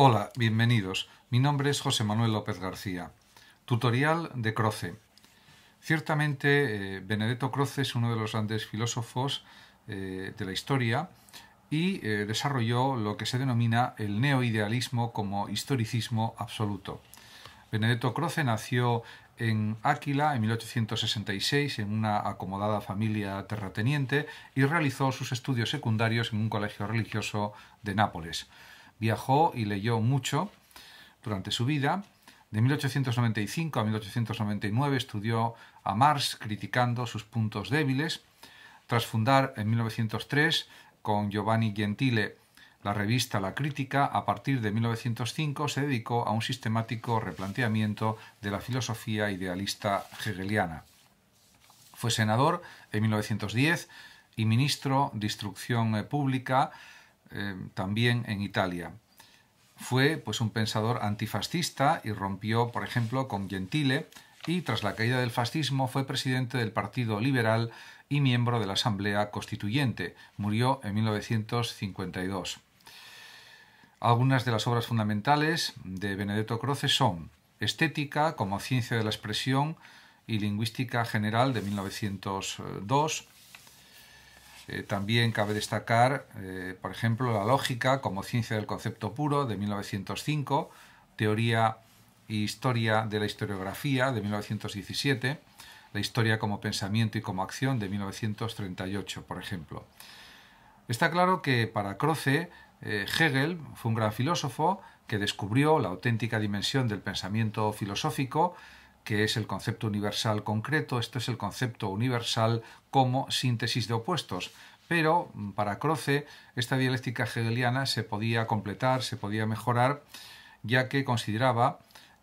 Hola, bienvenidos. Mi nombre es José Manuel López García. Tutorial de Croce. Ciertamente, eh, Benedetto Croce es uno de los grandes filósofos eh, de la historia y eh, desarrolló lo que se denomina el neoidealismo como historicismo absoluto. Benedetto Croce nació en Áquila en 1866 en una acomodada familia terrateniente y realizó sus estudios secundarios en un colegio religioso de Nápoles. Viajó y leyó mucho durante su vida. De 1895 a 1899 estudió a Marx criticando sus puntos débiles. Tras fundar en 1903 con Giovanni Gentile la revista La Crítica, a partir de 1905 se dedicó a un sistemático replanteamiento de la filosofía idealista hegeliana. Fue senador en 1910 y ministro de Instrucción Pública eh, también en Italia. Fue pues, un pensador antifascista y rompió, por ejemplo, con Gentile y tras la caída del fascismo fue presidente del Partido Liberal y miembro de la Asamblea Constituyente. Murió en 1952. Algunas de las obras fundamentales de Benedetto Croce son Estética como ciencia de la expresión y lingüística general de 1902, eh, también cabe destacar, eh, por ejemplo, la lógica como ciencia del concepto puro de 1905, teoría e historia de la historiografía de 1917, la historia como pensamiento y como acción de 1938, por ejemplo. Está claro que para Croce, eh, Hegel fue un gran filósofo que descubrió la auténtica dimensión del pensamiento filosófico que es el concepto universal concreto, esto es el concepto universal como síntesis de opuestos. Pero mm, para Croce esta dialéctica hegeliana se podía completar, se podía mejorar, ya que consideraba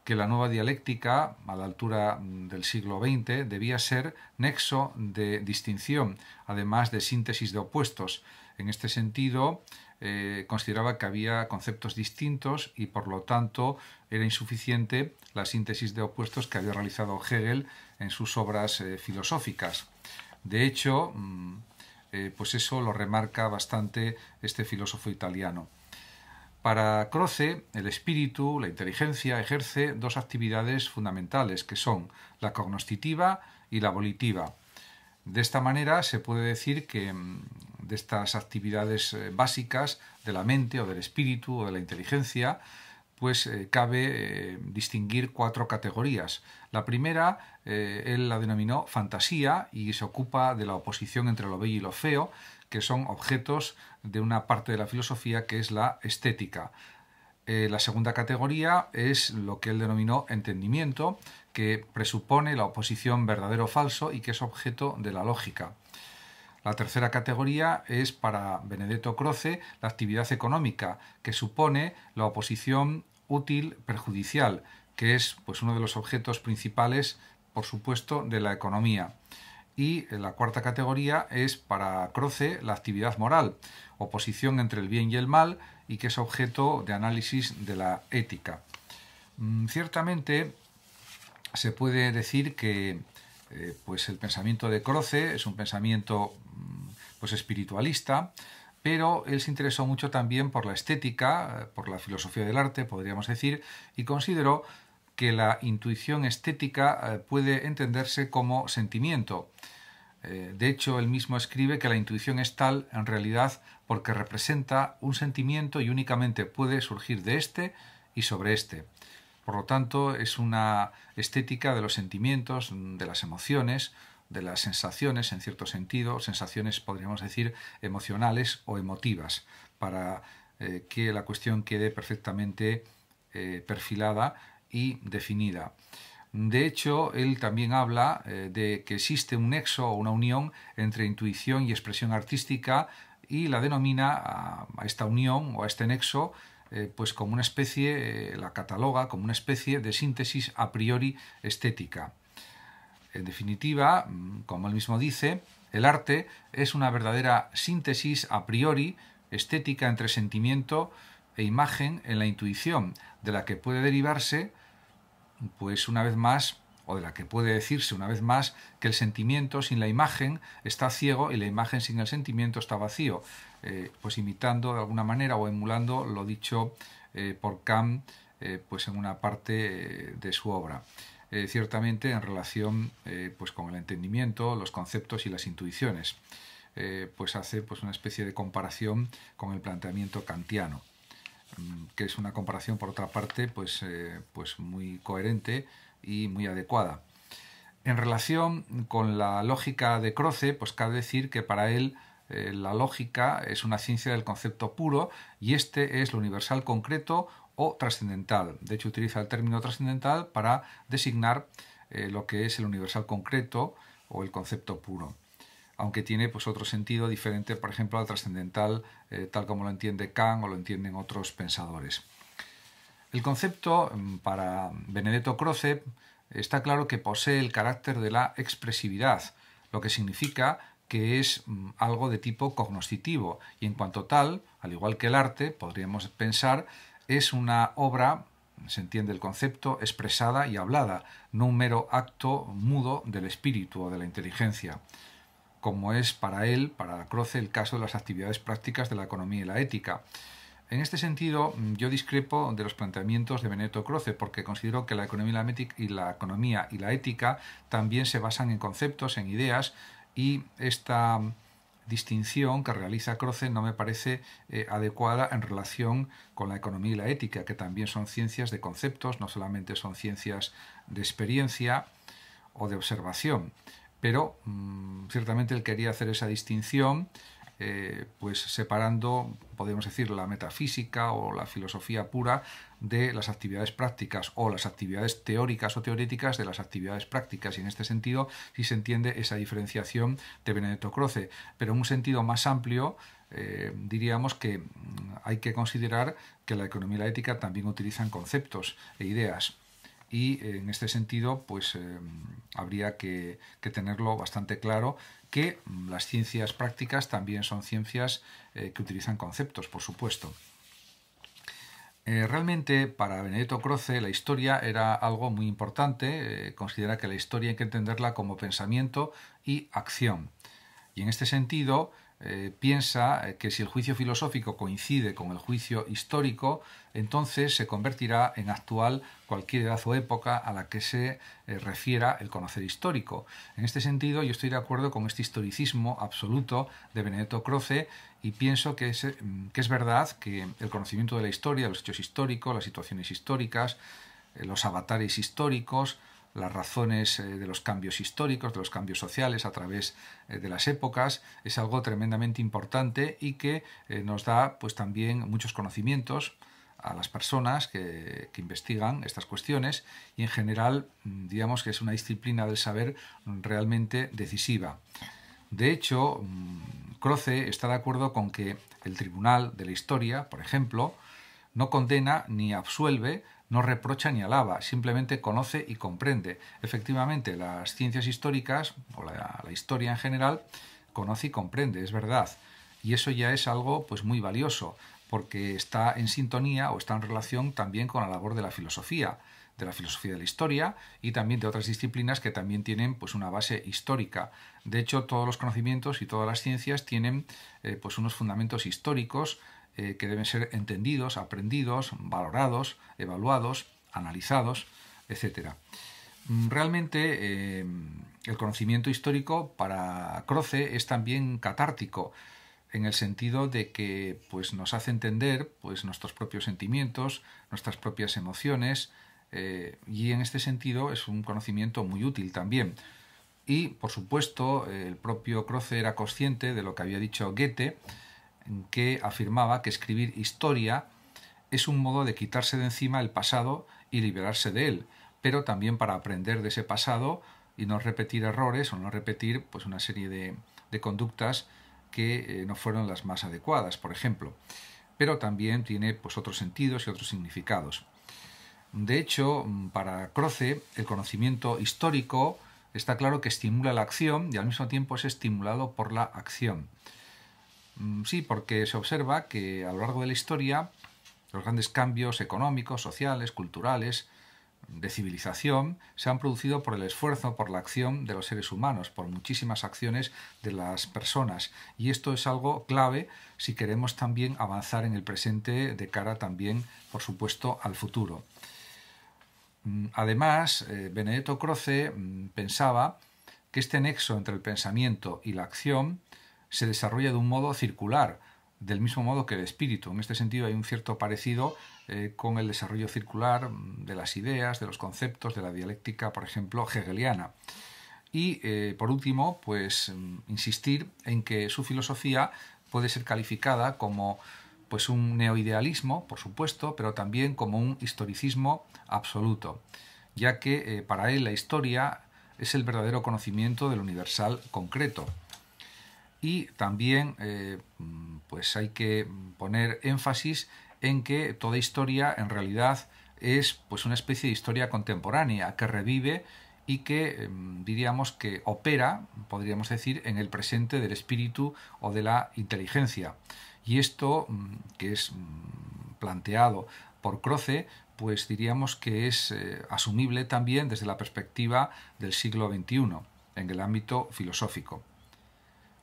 que la nueva dialéctica, a la altura mm, del siglo XX, debía ser nexo de distinción, además de síntesis de opuestos. En este sentido, eh, consideraba que había conceptos distintos y, por lo tanto, era insuficiente la síntesis de opuestos que había realizado Hegel en sus obras eh, filosóficas. De hecho, mm, eh, pues eso lo remarca bastante este filósofo italiano. Para Croce, el espíritu, la inteligencia, ejerce dos actividades fundamentales, que son la cognoscitiva y la volitiva. De esta manera se puede decir que mm, de estas actividades eh, básicas de la mente o del espíritu o de la inteligencia pues eh, cabe eh, distinguir cuatro categorías. La primera, eh, él la denominó fantasía y se ocupa de la oposición entre lo bello y lo feo, que son objetos de una parte de la filosofía que es la estética. la segunda categoría es lo que él denominó entendimiento, que presupone la oposición verdadero-falso y que es objeto de la lógica. La tercera categoría es para Benedetto Croce la actividad económica, que supone la oposición útil perjudicial, que es pues, uno de los objetos principales, por supuesto, de la economía. Y eh, la cuarta categoría es para Croce la actividad moral, oposición entre el bien y el mal, y que es objeto de análisis de la ética. Mm, ciertamente se puede decir que eh, pues el pensamiento de Croce es un pensamiento mm, pues espiritualista, pero él se interesó mucho también por la estética, eh, por la filosofía del arte, podríamos decir, y consideró que la intuición estética eh, puede entenderse como sentimiento. De hecho, él mismo escribe que la intuición es tal en realidad porque representa un sentimiento y únicamente puede surgir de éste y sobre éste. Por lo tanto, es una estética de los sentimientos, de las emociones, de las sensaciones, en cierto sentido, sensaciones podríamos decir emocionales o emotivas, para eh, que la cuestión quede perfectamente eh, perfilada y definida. De hecho, él también habla eh, de que existe un nexo o una unión entre intuición y expresión artística y la denomina a esta unión o a este nexo eh, pues como una especie, eh, la cataloga como una especie de síntesis a priori estética. En definitiva, mm, como él mismo dice, el arte es una verdadera síntesis a priori estética entre sentimiento e imagen en la intuición, de la que puede derivarse, pues una vez más, o de la que puede decirse una vez más, que el sentimiento sin la imagen está ciego y la imagen sin el sentimiento está vacío. Eh, pues imitando de alguna manera o emulando lo dicho eh, por Kant eh, pues en una parte de su obra. ciertamente en relación pues con el entendimiento, los conceptos y las intuiciones. pues hace pues una especie de comparación con el planteamiento kantiano mm, que es una comparación por otra parte pues, pues muy coherente y muy adecuada. En relación con la lógica de Croce, pues cabe decir que para él eh, la lógica es una ciencia del concepto puro y este es lo universal concreto o trascendental. De hecho, utiliza el término trascendental para designar eh, lo que es el universal concreto o el concepto puro aunque tiene pues otro sentido diferente, por ejemplo, al trascendental, eh, tal como lo entiende Kant o lo entienden otros pensadores. El concepto mm, para Benedetto Croce está claro que posee el carácter de la expresividad, lo que significa que es mm, algo de tipo cognoscitivo y en cuanto tal, al igual que el arte, podríamos pensar, es una obra, se entiende el concepto, expresada y hablada, no un mero acto mudo del espíritu o de la inteligencia, como es para él, para Croce, el caso de las actividades prácticas de la economía y la ética. En este sentido, mm, yo discrepo de los planteamientos de Benito Croce, porque considero que la economía y la, ética también se basan en conceptos, en ideas, y esta distinción que realiza Croce no me parece eh, adecuada en relación con la economía y la ética, que también son ciencias de conceptos, no solamente son ciencias de experiencia o de observación. Pero mm, ciertamente él quería hacer esa distinción eh, pues separando, podemos decir, la metafísica o la filosofía pura de las actividades prácticas o las actividades teóricas o teoréticas de las actividades prácticas. Y en este sentido sí se entiende esa diferenciación de Benedetto Croce, pero en un sentido más amplio. Eh, diríamos que mm, hay que considerar que la economía y la ética también utilizan conceptos e ideas y eh, en este sentido pues eh, habría que, tenerlo bastante claro que mm, las ciencias prácticas también son ciencias eh, que utilizan conceptos, por supuesto. realmente para Benedetto Croce la historia era algo muy importante, considera que la historia hay que entenderla como pensamiento y acción. Y en este sentido, eh, piensa eh, que si el juicio filosófico coincide con el juicio histórico, entonces se convertirá en actual cualquier edad o época a la que se eh, refiera el conocer histórico. En este sentido, yo estoy de acuerdo con este historicismo absoluto de Benedetto Croce y pienso que es, mm, verdad que el conocimiento de la historia, los hechos históricos, las situaciones históricas, los avatares históricos, las razones eh, de los cambios históricos, de los cambios sociales a través eh, de las épocas, es algo tremendamente importante y que eh, nos da pues también muchos conocimientos a las personas que, que, investigan estas cuestiones y en general mm, digamos que es una disciplina del saber realmente decisiva. De hecho, mm, Croce está de acuerdo con que el Tribunal de la Historia, por ejemplo, no condena ni absuelve no reprocha ni alaba, simplemente conoce y comprende. Efectivamente, las ciencias históricas, o la, historia en general, conoce y comprende, es verdad. Y eso ya es algo pues muy valioso, porque está en sintonía o está en relación también con la labor de la filosofía, de la filosofía de la historia y también de otras disciplinas que también tienen pues una base histórica. De hecho, todos los conocimientos y todas las ciencias tienen eh, pues unos fundamentos históricos eh, que deben ser entendidos, aprendidos, valorados, evaluados, analizados, etc. Mm, realmente eh, el conocimiento histórico para Croce es también catártico, en el sentido de que pues, nos hace entender pues, nuestros propios sentimientos, nuestras propias emociones, eh, y en este sentido es un conocimiento muy útil también. Y, por supuesto, el propio Croce era consciente de lo que había dicho Goethe, que afirmaba que escribir historia es un modo de quitarse de encima el pasado y liberarse de él, pero también para aprender de ese pasado y no repetir errores o no repetir pues, una serie de, conductas que eh, no fueron las más adecuadas, por ejemplo. Pero también tiene pues, otros sentidos y otros significados. De hecho, mm, para Croce, el conocimiento histórico está claro que estimula la acción y al mismo tiempo es estimulado por la acción. Mm, sí, porque se observa que a lo largo de la historia los grandes cambios económicos, sociales, culturales, de civilización, se han producido por el esfuerzo, por la acción de los seres humanos, por muchísimas acciones de las personas. Y esto es algo clave si queremos también avanzar en el presente de cara también, por supuesto, al futuro. Mm, además, eh, Benedetto Croce mm, pensaba que este nexo entre el pensamiento y la acción se desarrolla de un modo circular, del mismo modo que el espíritu. En este sentido hay un cierto parecido eh, con el desarrollo circular mm, de las ideas, de los conceptos, de la dialéctica, por ejemplo, hegeliana. Y, eh, por último, pues mm, insistir en que su filosofía puede ser calificada como pues un neoidealismo, por supuesto, pero también como un historicismo absoluto, ya que eh, para él la historia es el verdadero conocimiento del universal concreto y también eh, pues hay que poner énfasis en que toda historia en realidad es pues una especie de historia contemporánea que revive y que eh, diríamos que opera, podríamos decir, en el presente del espíritu o de la inteligencia. Y esto mm, que es mm, planteado por Croce, pues diríamos que es eh, asumible también desde la perspectiva del siglo XXI, en el ámbito filosófico.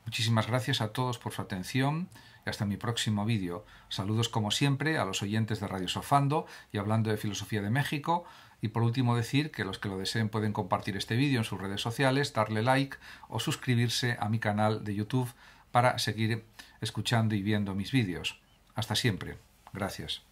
Muchísimas gracias a todos por su atención y hasta mi próximo vídeo. Saludos como siempre a los oyentes de Radio Sofando y hablando de filosofía de México. Y por último decir que los que lo deseen pueden compartir este vídeo en sus redes sociales, darle like o suscribirse a mi canal de YouTube para seguir escuchando y viendo mis vídeos. Hasta siempre. Gracias.